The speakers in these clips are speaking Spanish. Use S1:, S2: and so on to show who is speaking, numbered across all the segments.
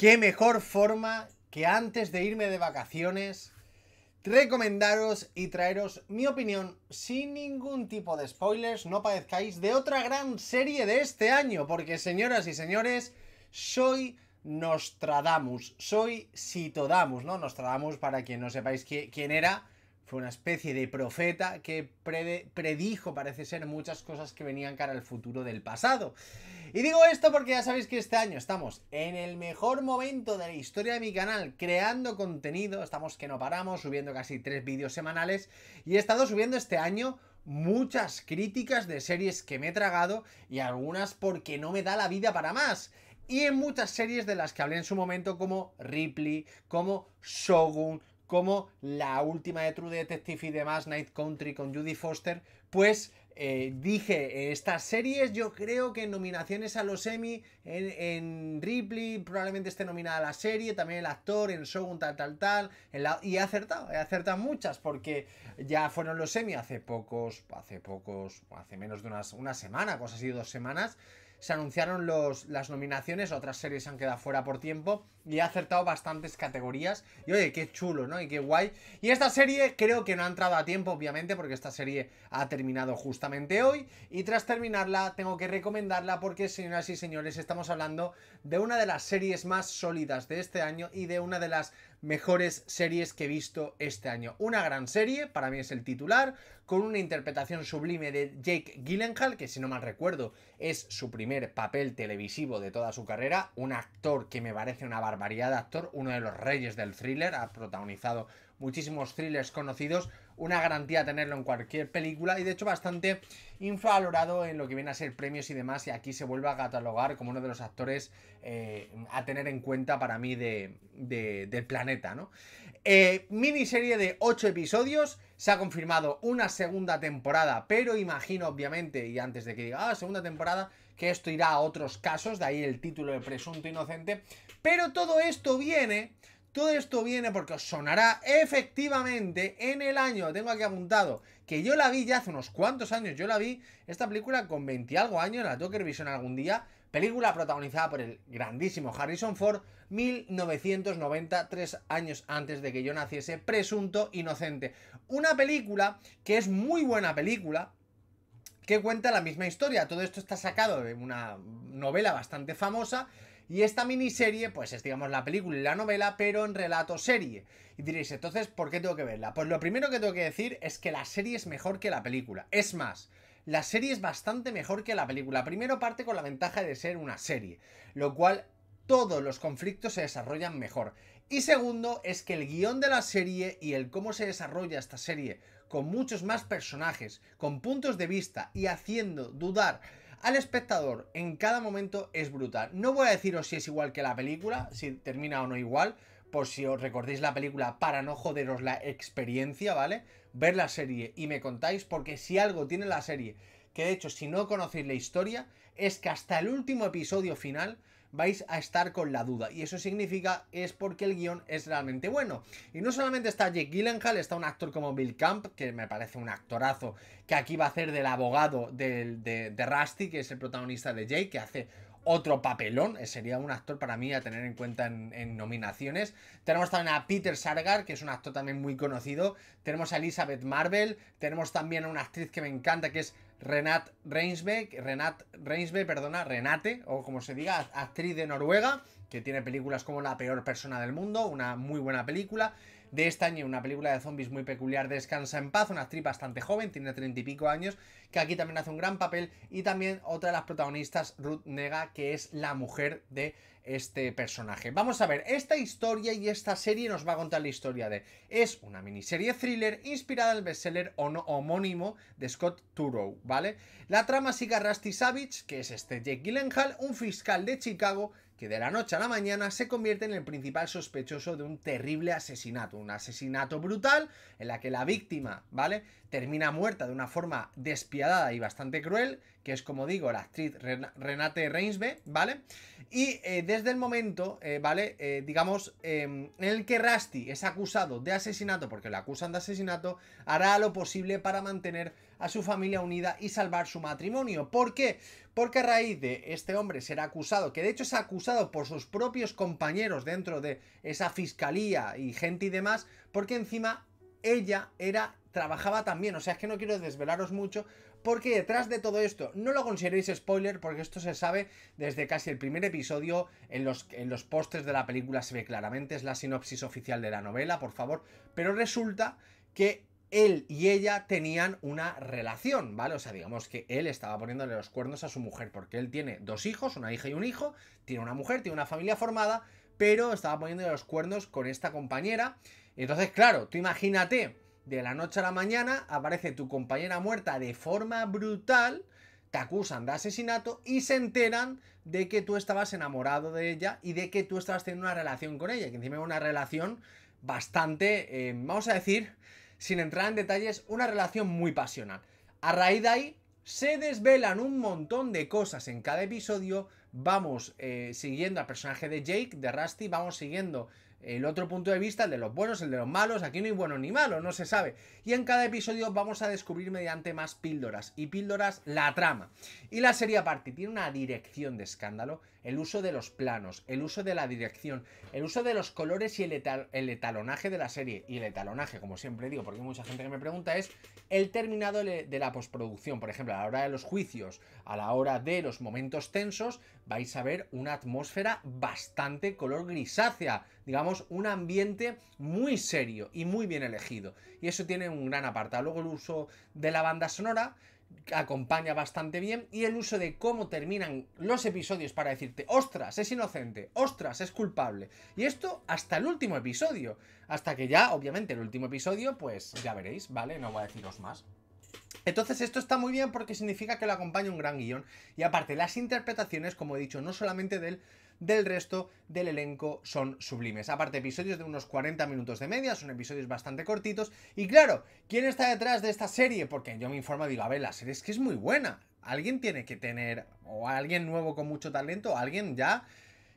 S1: Qué mejor forma que antes de irme de vacaciones recomendaros y traeros mi opinión sin ningún tipo de spoilers, no padezcáis, de otra gran serie de este año, porque señoras y señores, soy Nostradamus, soy Citodamus, ¿no? Nostradamus, para quien no sepáis quién era, fue una especie de profeta que predijo, parece ser, muchas cosas que venían cara al futuro del pasado. Y digo esto porque ya sabéis que este año estamos en el mejor momento de la historia de mi canal, creando contenido, estamos que no paramos, subiendo casi tres vídeos semanales, y he estado subiendo este año muchas críticas de series que me he tragado y algunas porque no me da la vida para más y en muchas series de las que hablé en su momento, como Ripley, como Shogun, como la última de True Detective y demás, Night Country con Judy Foster, pues eh, dije, estas series yo creo que en nominaciones a los Emmy, en, Ripley probablemente esté nominada la serie, también el actor, en un tal tal tal, y he acertado, he acertado muchas porque ya fueron los Emmy hace pocos, hace pocos, hace menos de unas, una semana, cosas así, dos semanas, se anunciaron los, las nominaciones, otras series se han quedado fuera por tiempo y ha acertado bastantes categorías. Y oye, qué chulo, ¿no? Y qué guay. Y esta serie creo que no ha entrado a tiempo, obviamente, porque esta serie ha terminado justamente hoy. Y tras terminarla, tengo que recomendarla porque, señoras y señores, estamos hablando de una de las series más sólidas de este año y de una de las mejores series que he visto este año. Una gran serie, para mí es el titular, con una interpretación sublime de Jake Gyllenhaal, que si no mal recuerdo es su primer papel televisivo de toda su carrera, un actor que me parece una barbaridad de actor, uno de los reyes del thriller, ha protagonizado muchísimos thrillers conocidos, una garantía tenerlo en cualquier película y de hecho bastante infalorado en lo que viene a ser premios y demás y aquí se vuelve a catalogar como uno de los actores eh, a tener en cuenta para mí de, del planeta, ¿no? Eh, miniserie de 8 episodios, se ha confirmado una segunda temporada, pero imagino obviamente, y antes de que diga, ah, segunda temporada, que esto irá a otros casos, de ahí el título de presunto inocente, pero todo esto viene todo esto viene porque os sonará efectivamente en el año, tengo aquí apuntado, que yo la vi ya hace unos cuantos años, yo la vi, esta película con 20 algo años, la tengo que algún día, película protagonizada por el grandísimo Harrison Ford, 1993 años antes de que yo naciese, presunto inocente. Una película que es muy buena película, que cuenta la misma historia. Todo esto está sacado de una novela bastante famosa, y esta miniserie, pues es digamos la película y la novela, pero en relato serie. Y diréis, entonces, ¿por qué tengo que verla? Pues lo primero que tengo que decir es que la serie es mejor que la película. Es más, la serie es bastante mejor que la película. Primero parte con la ventaja de ser una serie, lo cual todos los conflictos se desarrollan mejor. Y segundo es que el guión de la serie y el cómo se desarrolla esta serie, con muchos más personajes, con puntos de vista y haciendo dudar al espectador en cada momento es brutal. No voy a deciros si es igual que la película, si termina o no igual, por si os recordéis la película para no joderos la experiencia, ¿vale? Ver la serie y me contáis, porque si algo tiene la serie, que de hecho si no conocéis la historia, es que hasta el último episodio final vais a estar con la duda. Y eso significa es porque el guión es realmente bueno. Y no solamente está Jake Gyllenhaal, está un actor como Bill Camp, que me parece un actorazo, que aquí va a hacer del abogado de, de, Rusty, que es el protagonista de Jake, que hace otro papelón, eh, sería un actor para mí a tener en cuenta en, en, nominaciones. Tenemos también a Peter Sargar, que es un actor también muy conocido. Tenemos a Elizabeth Marvel. Tenemos también a una actriz que me encanta, que es Renat Reinsbeck, Renat Reinsbeck, perdona, Renate, o como se diga, actriz de Noruega, que tiene películas como La peor persona del mundo, una muy buena película de este año, una película de zombies muy peculiar, Descansa en paz, una actriz bastante joven, tiene treinta y pico años, que aquí también hace un gran papel, y también otra de las protagonistas, Ruth Nega, que es la mujer de este personaje. Vamos a ver, esta historia y esta serie nos va a contar la historia de... Es una miniserie thriller inspirada en el bestseller homónimo de Scott Turow, ¿vale? La trama sigue a Rusty Savage, que es este Jake Gyllenhaal, un fiscal de Chicago que de la noche a la mañana se convierte en el principal sospechoso de un terrible asesinato, un asesinato brutal en la que la víctima, ¿vale? Termina muerta de una forma despiadada y bastante cruel que es como digo, la actriz Renate Reinsbe, ¿vale? Y eh, desde el momento, eh, ¿vale? Eh, digamos, em, en el que Rusty es acusado de asesinato, porque lo acusan de asesinato, hará lo posible para mantener a su familia unida y salvar su matrimonio. ¿Por qué? Porque a raíz de este hombre será acusado, que de hecho es acusado por sus propios compañeros dentro de esa fiscalía y gente y demás, porque encima ella era trabajaba también, o sea, es que no quiero desvelaros mucho, porque detrás de todo esto, no lo consideréis spoiler porque esto se sabe desde casi el primer episodio, en los, en los de la película se ve claramente, es la sinopsis oficial de la novela, por favor, pero resulta que él y ella tenían una relación, ¿vale? O sea, digamos que él estaba poniéndole los cuernos a su mujer, porque él tiene dos hijos, una hija y un hijo, tiene una mujer, tiene una familia formada, pero estaba poniéndole los cuernos con esta compañera. Entonces, claro, tú imagínate de la noche a la mañana aparece tu compañera muerta de forma brutal, te acusan de asesinato y se enteran de que tú estabas enamorado de ella y de que tú estabas teniendo una relación con ella, que encima era una relación bastante, eh, vamos a decir, sin entrar en detalles, una relación muy pasional. A raíz de ahí se desvelan un montón de cosas en cada episodio, vamos eh, siguiendo al personaje de Jake, de Rusty, vamos siguiendo el otro punto de vista, el de los buenos, el de los malos, aquí no hay buenos ni malos, no se sabe. Y en cada episodio vamos a descubrir mediante más píldoras y píldoras la trama. Y la serie aparte tiene una dirección de escándalo el uso de los planos, el uso de la dirección, el uso de los colores y el, etalonaje de la serie. Y el etalonaje, como siempre digo, porque hay mucha gente que me pregunta, es el terminado de la postproducción. Por ejemplo, a la hora de los juicios, a la hora de los momentos tensos, vais a ver una atmósfera bastante color grisácea. Digamos, un ambiente muy serio y muy bien elegido. Y eso tiene un gran apartado. Luego el uso de la banda sonora acompaña bastante bien y el uso de cómo terminan los episodios para decirte, ostras, es inocente, ostras, es culpable. Y esto hasta el último episodio. Hasta que ya, obviamente, el último episodio, pues ya veréis, ¿vale? No voy a deciros más. Entonces esto está muy bien porque significa que lo acompaña un gran guión. Y aparte, las interpretaciones, como he dicho, no solamente del del resto del elenco son sublimes. Aparte, episodios de unos 40 minutos de media, son episodios bastante cortitos. Y claro, ¿quién está detrás de esta serie? Porque yo me informo y digo, a ver, la serie es que es muy buena. Alguien tiene que tener, o alguien nuevo con mucho talento, alguien ya...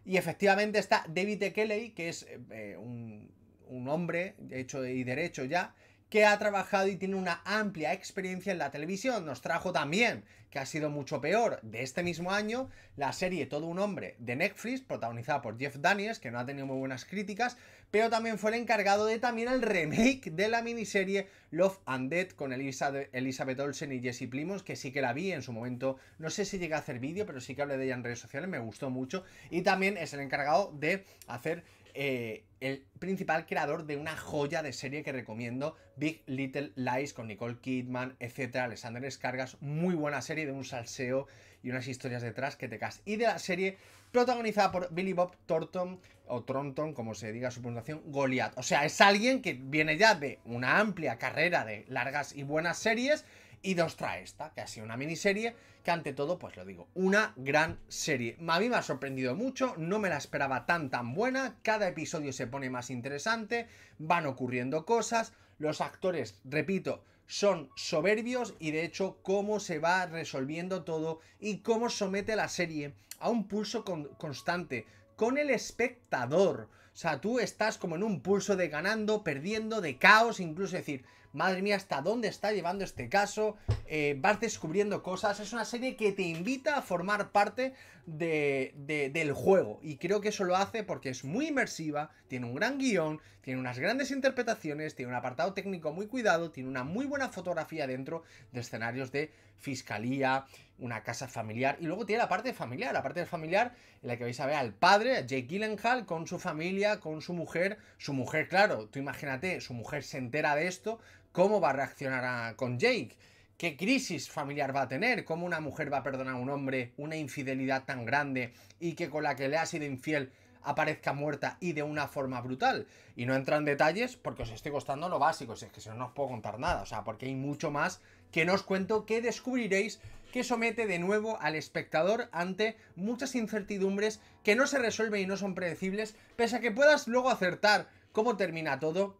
S1: Y efectivamente está David E. Kelly, que es eh, un, un hombre hecho y derecho ya, que ha trabajado y tiene una amplia experiencia en la televisión. Nos trajo también, que ha sido mucho peor, de este mismo año, la serie Todo un hombre de Netflix, protagonizada por Jeff Daniels, que no ha tenido muy buenas críticas, pero también fue el encargado de también el remake de la miniserie Love and Death con Elizabeth Olsen y Jesse Plimos, que sí que la vi en su momento, no sé si llegué a hacer vídeo, pero sí que hablé de ella en redes sociales, me gustó mucho, y también es el encargado de hacer eh, el principal creador de una joya de serie que recomiendo, Big Little Lies con Nicole Kidman, etcétera, Alexander Escargas, muy buena serie de un salseo y unas historias detrás que te cas. Y de la serie protagonizada por Billy Bob Thornton, o Thornton, como se diga su pronunciación, Goliath. O sea, es alguien que viene ya de una amplia carrera de largas y buenas series y dos trae esta, que ha sido una miniserie, que ante todo, pues lo digo, una gran serie. A mí me ha sorprendido mucho, no me la esperaba tan tan buena, cada episodio se pone más interesante, van ocurriendo cosas, los actores, repito, son soberbios y de hecho cómo se va resolviendo todo y cómo somete la serie a un pulso constante con el espectador. O sea, tú estás como en un pulso de ganando, perdiendo, de caos, incluso decir, madre mía, ¿hasta dónde está llevando este caso? Eh, vas descubriendo cosas. Es una serie que te invita a formar parte del juego. Y creo que eso lo hace porque es muy inmersiva, tiene un gran guión, tiene unas grandes interpretaciones, tiene un apartado técnico muy cuidado, tiene una muy buena fotografía dentro de escenarios de fiscalía, una casa familiar. Y luego tiene la parte familiar, la parte familiar en la que vais a ver al padre, a Jake Gyllenhaal, con su familia, con su mujer. Su mujer, claro, tú imagínate, su mujer se entera de esto, ¿cómo va a reaccionar con Jake? ¿Qué crisis familiar va a tener? ¿Cómo una mujer va a perdonar a un hombre una infidelidad tan grande y que con la que le ha sido infiel aparezca muerta y de una forma brutal. Y no entran en detalles porque os estoy costando lo básico, si es que si no, no os puedo contar nada, o sea, porque hay mucho más que no os cuento que descubriréis que somete de nuevo al espectador ante muchas incertidumbres que no se resuelven y no son predecibles, pese a que puedas luego acertar cómo termina todo,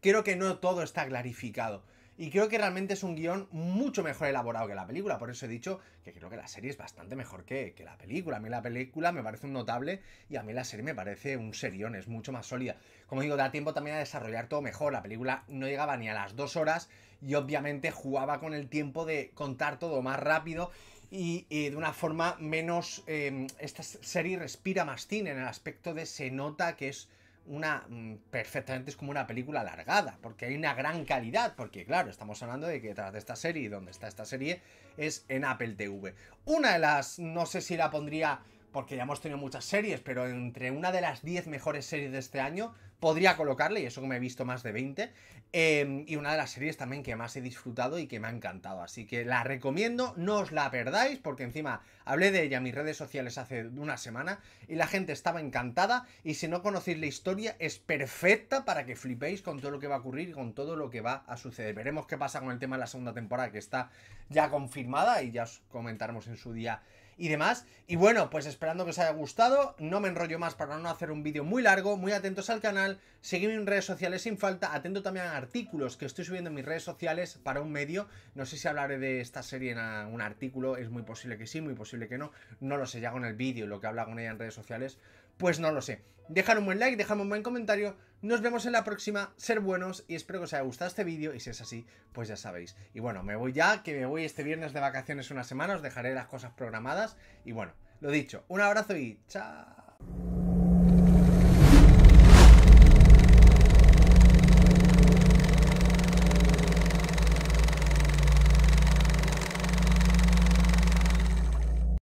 S1: creo que no todo está clarificado. Y creo que realmente es un guión mucho mejor elaborado que la película. Por eso he dicho que creo que la serie es bastante mejor que, la película. A mí la película me parece un notable y a mí la serie me parece un serión. Es mucho más sólida. Como digo, da tiempo también a desarrollar todo mejor. La película no llegaba ni a las dos horas y obviamente jugaba con el tiempo de contar todo más rápido y, de una forma menos... Eh, esta serie respira más cine en el aspecto de se nota que es una mm, perfectamente es como una película alargada, porque hay una gran calidad, porque claro, estamos hablando de que detrás de esta serie, y donde está esta serie, es en Apple TV. Una de las, no sé si la pondría, porque ya hemos tenido muchas series, pero entre una de las 10 mejores series de este año, podría colocarle, y eso que me he visto más de 20, em, y una de las series también que más he disfrutado y que me ha encantado, así que la recomiendo, no os la perdáis, porque encima hablé de ella en mis redes sociales hace una semana, y la gente estaba encantada, y si no conocéis la historia, es perfecta para que flipéis con todo lo que va a ocurrir y con todo lo que va a suceder. Veremos qué pasa con el tema de la segunda temporada, que está ya confirmada, y ya os comentaremos en su día y demás. Y bueno, pues esperando que os haya gustado, no me enrollo más para no hacer un vídeo muy largo, muy atentos al canal, seguidme en redes sociales sin falta, atento también a artículos que estoy subiendo en mis redes sociales para un medio, no sé si hablaré de esta serie en un artículo, es muy posible que sí, muy posible que no, no lo sé, ya con el vídeo, lo que habla con ella en redes sociales, pues no lo sé. Dejar un buen like, dejar un buen comentario, nos vemos en la próxima, ser buenos y espero que os haya gustado este vídeo y si es así, pues ya sabéis. Y bueno, me voy ya, que me voy este viernes de vacaciones una semana, os dejaré las cosas programadas y bueno, lo dicho, un abrazo y chao.